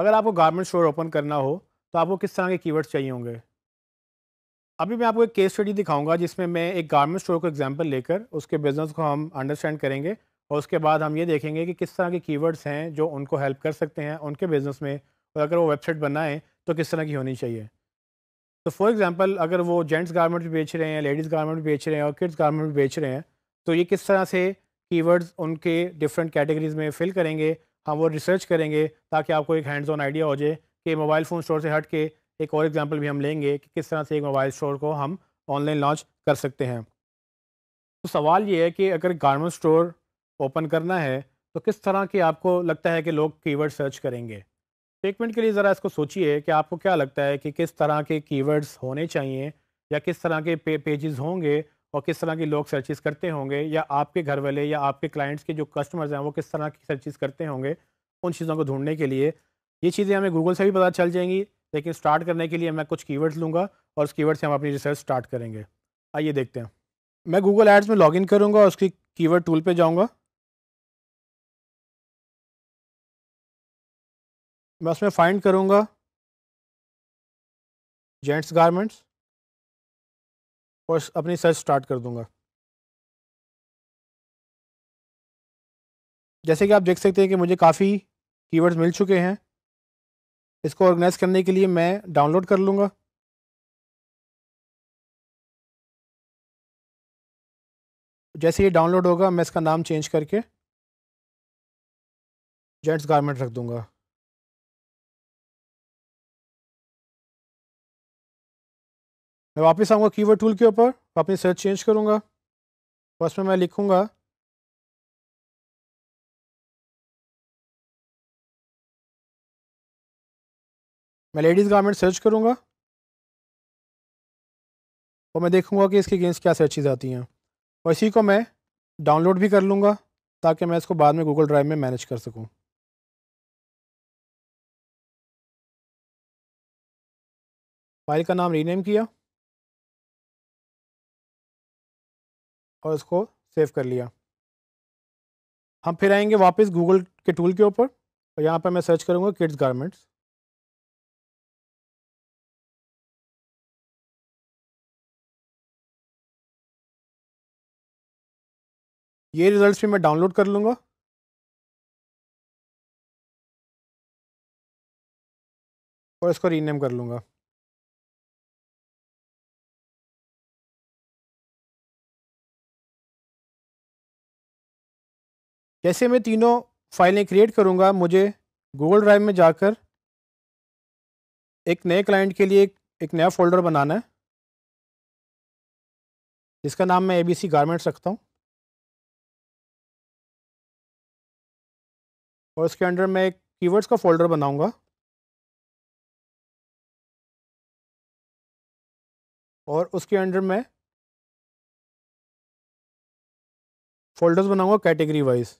अगर आपको garment store open करना हो तो आपको किस तरह के कीवर्ड्स चाहिए होंगे अभी मैं आपको एक केस स्टडी दिखाऊंगा जिसमें मैं एक गारमेंट स्टोर को एग्जांपल लेकर उसके बिज़नेस को हम अंडरस्टैंड करेंगे और उसके बाद हम ये देखेंगे कि किस तरह के कीवर्ड्स हैं जो उनको हेल्प कर सकते हैं उनके बिज़नेस में और अगर वो वेबसाइट बनाएं तो किस तरह की होनी चाहिए तो फॉर एग्ज़ाम्पल अगर वो जेंट्स गारमेंट भी बेच रहे हैं लेडीज़ गारमेंट भी बेच रहे हैं और किड्स गारमेंट भी बेच रहे हैं तो ये किस तरह से कीवर्ड्स उनके डिफरेंट कैटेगरीज में फिल करेंगे हम हाँ, वो रिसर्च करेंगे ताकि आपको एक हैंड्स ऑन आइडिया हो जाए कि मोबाइल फ़ोन स्टोर से हट के एक और एग्जाम्पल भी हम लेंगे कि किस तरह से एक मोबाइल स्टोर को हम ऑनलाइन लॉन्च कर सकते हैं तो सवाल ये है कि अगर गारमेंट स्टोर ओपन करना है तो किस तरह की आपको लगता है कि लोग कीवर्ड सर्च करेंगे तो एक मिनट के लिए ज़रा इसको सोचिए कि आपको क्या लगता है कि किस तरह के कीवर्ड्स होने चाहिए या किस तरह के पे पेजेस होंगे और किस तरह की लोग सर्चिस करते होंगे या आपके घर वाले या आपके क्लाइंट्स के जो कस्टमर्स हैं वो किस तरह की सर्चिस करते होंगे उन चीज़ों को ढूंढने के लिए ये चीज़ें हमें गूगल से भी पता चल जाएंगी लेकिन स्टार्ट करने के लिए मैं कुछ कीवर्ड्स लूँगा और उस कीवर्ड से हम अपनी रिसर्च स्टार्ट करेंगे आइए देखते हैं मैं गूगल एड्स में लॉगिन करूँगा और उसकी कीवर्ड टूल पर जाऊँगा मैं उसमें फाइंड करूँगा जेंट्स गारमेंट्स और अपनी सर्च स्टार्ट कर दूंगा जैसे कि आप देख सकते हैं कि मुझे काफ़ी कीवर्ड्स मिल चुके हैं इसको ऑर्गेनाइज करने के लिए मैं डाउनलोड कर लूँगा जैसे ये डाउनलोड होगा मैं इसका नाम चेंज करके जेंट्स गारमेंट रख दूँगा मैं वापस आऊँगा कीवर्ड टूल के ऊपर अपनी सर्च चेंज करूँगा फर्स्ट में मैं लिखूँगा मैं लेडीज़ गारमेंट सर्च करूँगा और मैं देखूँगा कि इसके अगेंस्ट क्या सर्चिज़ आती हैं और इसी को मैं डाउनलोड भी कर लूँगा ताकि मैं इसको बाद में गूगल ड्राइव में मैनेज कर सकूँ फाइल का नाम रीनेम किया और उसको सेव कर लिया हम फिर आएंगे वापस गूगल के टूल के ऊपर और यहाँ पर मैं सर्च करूँगा किड्स गारमेंट्स ये रिजल्ट्स भी मैं डाउनलोड कर लूँगा और इसको रीनेम कर लूँगा जैसे मैं तीनों फाइलें क्रिएट करूँगा मुझे गूगल ड्राइव में जाकर एक नए क्लाइंट के लिए एक नया फोल्डर बनाना है जिसका नाम मैं एबीसी गारमेंट्स रखता हूँ और उसके अंडर मैं एक कीवर्ड्स का फोल्डर बनाऊंगा और उसके अंडर मैं फोल्डर्स बनाऊंगा कैटेगरी वाइज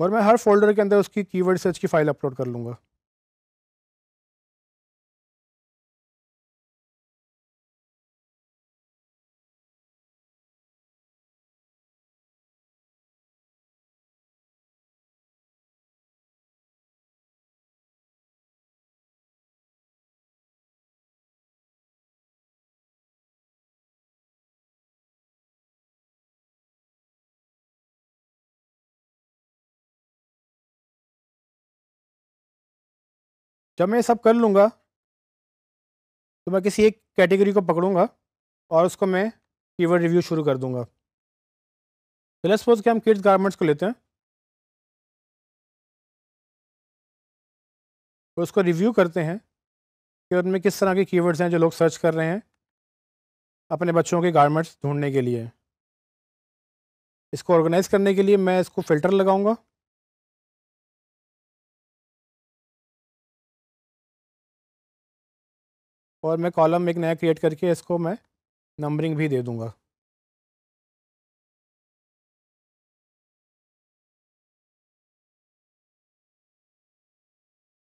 और मैं हर फोल्डर के अंदर उसकी कीवर्ड सर्च की फाइल अपलोड कर लूँगा जब मैं ये सब कर लूँगा तो मैं किसी एक कैटेगरी को पकड़ूँगा और उसको मैं कीवर्ड रिव्यू शुरू कर दूँगा तो सपोज कि हम किड्स गारमेंट्स को लेते हैं तो उसको रिव्यू करते हैं कि उनमें किस तरह के कीवर्ड्स हैं जो लोग सर्च कर रहे हैं अपने बच्चों के गारमेंट्स ढूंढने के लिए इसको ऑर्गेनाइज़ करने के लिए मैं इसको फ़िल्टर लगाऊंगा और मैं कॉलम एक नया क्रिएट करके इसको मैं नंबरिंग भी दे दूंगा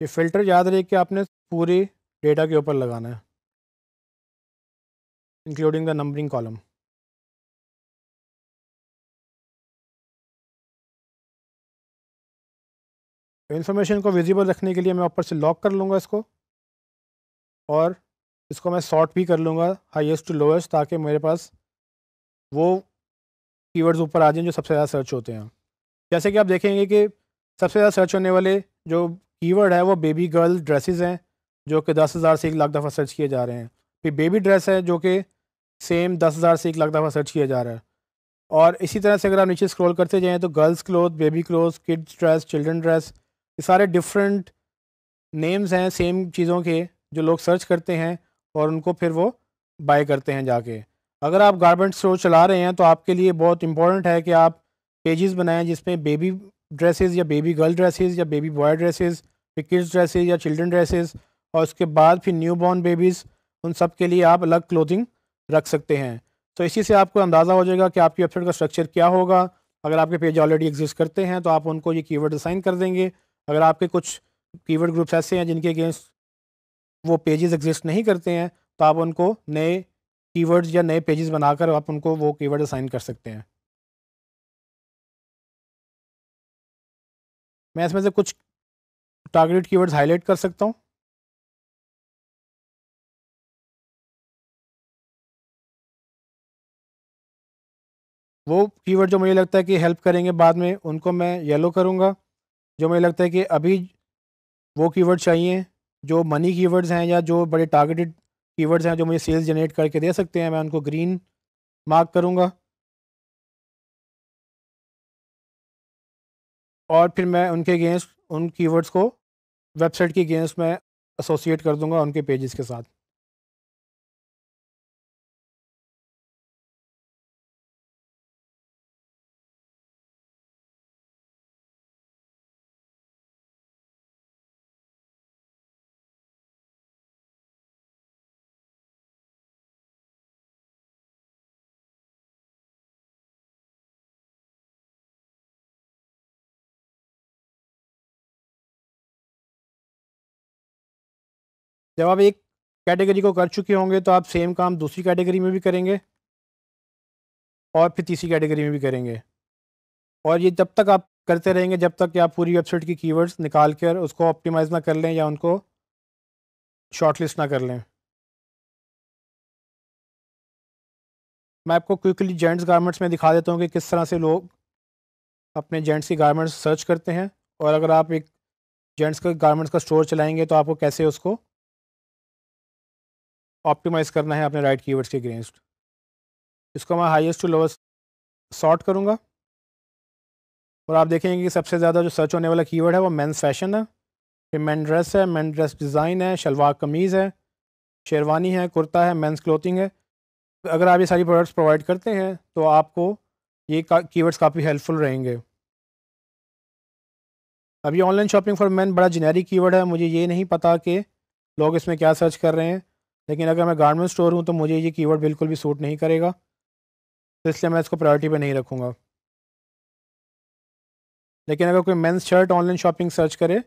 ये फ़िल्टर याद रहे कि आपने पूरी डेटा के ऊपर लगाना है including the numbering column information को विजिबल रखने के लिए मैं ऊपर से लॉक कर लूँगा इसको और इसको मैं सॉर्ट भी कर लूँगा हाईएस्ट टू लोएस्ट ताकि मेरे पास वो कीवर्ड्स ऊपर आ जाएँ जो सबसे ज़्यादा सर्च होते हैं जैसे कि आप देखेंगे कि सबसे ज़्यादा सर्च होने वाले जो कीवर्ड है वो बेबी गर्ल ड्रेसेस हैं जो कि दस हज़ार से एक लाख दफ़ा सर्च किए जा रहे हैं फिर बेबी ड्रेस है जो कि सेम दस हज़ार से एक लाख दफ़ा सर्च किया जा रहा है और इसी तरह से अगर आप नीचे स्क्रॉल करते जाएँ तो girls cloth baby cloth kids dress children dress ये सारे डिफरेंट नेम्स हैं सेम चीज़ों के जो लोग सर्च करते हैं और उनको फिर वो बाय करते हैं जाके अगर आप गारमेंट स्टोर चला रहे हैं तो आपके लिए बहुत इंपॉर्टेंट है कि आप पेजेस बनाएं जिसमें बेबी ड्रेसेस या बेबी गर्ल ड्रेसेस या बेबी बॉय ड्रेसेस फिर किड्स ड्रेसेस या चिल्ड्रन ड्रेसेस और उसके बाद फिर न्यू बॉर्न बेबीज़ उन सब के लिए आप अलग क्लोथिंग रख सकते हैं तो इसी से आपको अंदाज़ा हो जाएगा कि आपकी वेबसाइट का स्ट्रक्चर क्या होगा अगर आपके पेज ऑलरेडी एग्जिस्ट करते हैं तो आप उनको ये कीवर्ड असाइन कर देंगे अगर आपके कुछ कीवर्ड ग्रुप्स ऐसे हैं जिनके अगेंस्ट वो पेजेस एग्जिस्ट नहीं करते हैं तो आप उनको नए कीवर्ड्स या नए पेजेस बनाकर आप उनको वो कीवर्ड असाइन कर सकते हैं मैं इसमें से कुछ टारगेटेड कीवर्ड्स हाईलाइट कर सकता हूँ वो कीवर्ड जो मुझे लगता है कि हेल्प करेंगे बाद में उनको मैं येलो करूँगा जो मुझे लगता है कि अभी वो कीवर्ड चाहिए जो मनी कीवर्ड्स हैं या जो बड़े टारगेटेड कीवर्ड्स हैं जो मुझे सेल्स जनरेट करके दे सकते हैं मैं उनको ग्रीन मार्क करूँगा और फिर मैं उनके अगेंस्ट उन कीवर्ड्स को वेबसाइट के अगेंस्ट में एसोसिएट कर दूंगा उनके पेजेस के साथ जब आप एक कैटेगरी को कर चुके होंगे तो आप सेम काम दूसरी कैटेगरी में भी करेंगे और फिर तीसरी कैटेगरी में भी करेंगे और ये जब तक आप करते रहेंगे जब तक कि आप पूरी वेबसाइट की कीवर्ड्स निकाल कर उसको ऑप्टिमाइज़ ना कर लें या उनको शॉर्टलिस्ट ना कर लें मैं आपको क्विकली जेंट्स गारमेंट्स में दिखा देता हूँ कि किस तरह से लोग अपने जेंट्स की गारमेंट्स सर्च करते हैं और अगर आप एक जेंट्स का गारमेंट्स का स्टोर चलाएंगे तो आपको कैसे उसको ऑप्टिमाइज करना है अपने राइट कीवर्ड्स के अगेंस्ट इसको मैं हाईएस्ट टू लोवेस्ट सॉर्ट करूँगा और आप देखेंगे कि सबसे ज़्यादा जो सर्च होने वाला कीवर्ड है वो मेंस फैशन है फिर मैन ड्रेस है मैन ड्रेस डिज़ाइन है शलवार कमीज़ है शेरवानी है कुर्ता है मेंस क्लोथिंग है तो अगर आप ये सारी प्रोडक्ट्स प्रोवाइड करते हैं तो आपको ये कीवर्ड्स काफ़ी हेल्पफुल रहेंगे अभी ऑनलाइन शॉपिंग फॉर मैन बड़ा जेनेरिक कीवर्ड है मुझे ये नहीं पता कि लोग इसमें क्या सर्च कर रहे हैं लेकिन अगर मैं गारमेंट स्टोर हूँ तो मुझे ये कीवर्ड बिल्कुल भी सूट नहीं करेगा तो इसलिए मैं इसको प्रायोरिटी पे नहीं रखूँगा लेकिन अगर कोई men's shirt online shopping search करे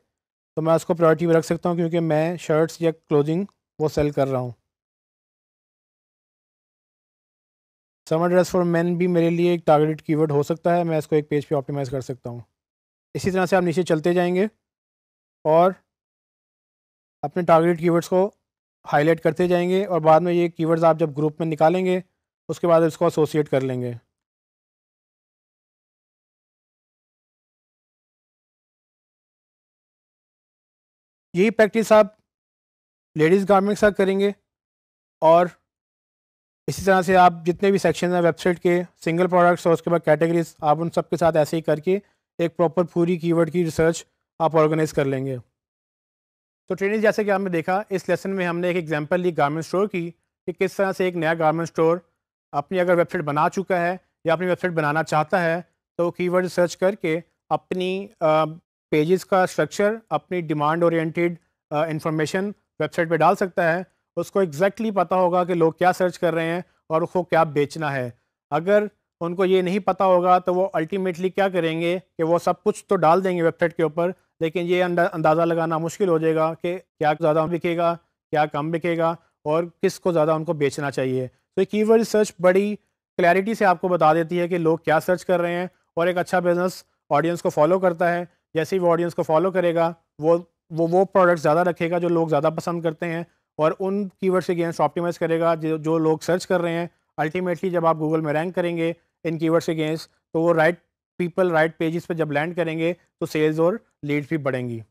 तो मैं उसको प्रायोरिटी पर रख सकता हूँ क्योंकि मैं शर्ट्स या क्लोथिंग वो सेल कर रहा हूँ समर ड्रेस फॉर मैन भी मेरे लिए एक टारगेटेड कीवर्ड हो सकता है मैं इसको एक पेज पे ऑप्टिमाइज़ कर सकता हूँ इसी तरह से आप नीचे चलते जाएंगे और अपने टारगेटेड कीवर्ड्स को हाईलाइट करते जाएंगे और बाद में ये कीवर्ड्स आप जब ग्रुप में निकालेंगे उसके बाद इसको एसोसिएट कर लेंगे यही प्रैक्टिस आप लेडीज़ गार्मेंट्स का करेंगे और इसी तरह से आप जितने भी सेक्शन हैं वेबसाइट के सिंगल प्रोडक्ट्स और उसके बाद कैटेगरीज आप उन सब के साथ ऐसे ही करके एक प्रॉपर पूरी कीवर्ड की रिसर्च आप ऑर्गेनाइज कर लेंगे तो ट्रेनिंग जैसे कि हमने देखा इस लेसन में हमने एक एग्जाम्पल ली गारमेंट स्टोर की कि किस तरह से एक नया गारमेंट स्टोर अपनी अगर वेबसाइट बना चुका है या अपनी वेबसाइट बनाना चाहता है तो कीवर्ड सर्च करके अपनी पेजेस का स्ट्रक्चर अपनी डिमांड ओरिएंटेड इंफॉर्मेशन वेबसाइट पे डाल सकता है उसको एग्जैक्टली exactly पता होगा कि लोग क्या सर्च कर रहे हैं और उसको क्या बेचना है अगर उनको ये नहीं पता होगा तो वो अल्टीमेटली क्या करेंगे कि वो सब कुछ तो डाल देंगे वेबसाइट के ऊपर लेकिन ये अंदाज़ा लगाना मुश्किल हो जाएगा कि क्या ज़्यादा बिकेगा क्या कम बिकेगा और किस को ज़्यादा उनको बेचना चाहिए तो ये कीवर्ड सर्च बड़ी क्लैरिटी से आपको बता देती है कि लोग क्या सर्च कर रहे हैं और एक अच्छा बिज़नेस ऑडियंस को फॉलो करता है जैसे ही वो ऑडियंस को फॉलो करेगा वो वो वो प्रोडक्ट ज़्यादा रखेगा जो लोग ज़्यादा पसंद करते हैं और उन कीवर्ड्स के गेंस ऑप्टिमाइज़ करेगा जो जो लोग सर्च कर रहे हैं अल्टीमेटली जब आप गूगल में रैंक करेंगे इन कीवर्ड्स के गेंस तो वो राइट पीपल राइट पेजेस पे जब लैंड करेंगे तो सेल्स और लीड फी बढ़ेंगी